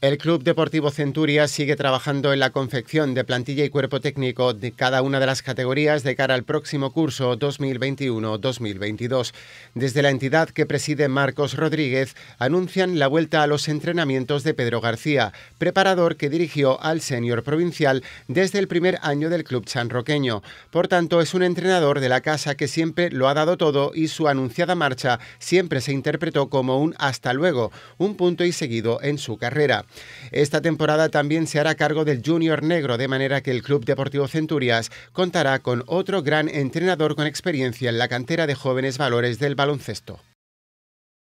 El Club Deportivo Centuria sigue trabajando en la confección de plantilla y cuerpo técnico de cada una de las categorías de cara al próximo curso 2021-2022. Desde la entidad que preside Marcos Rodríguez, anuncian la vuelta a los entrenamientos de Pedro García, preparador que dirigió al senior provincial desde el primer año del club sanroqueño. Por tanto, es un entrenador de la casa que siempre lo ha dado todo y su anunciada marcha siempre se interpretó como un hasta luego, un punto y seguido en su carrera. Esta temporada también se hará cargo del Junior Negro, de manera que el Club Deportivo Centurias contará con otro gran entrenador con experiencia en la cantera de jóvenes valores del baloncesto.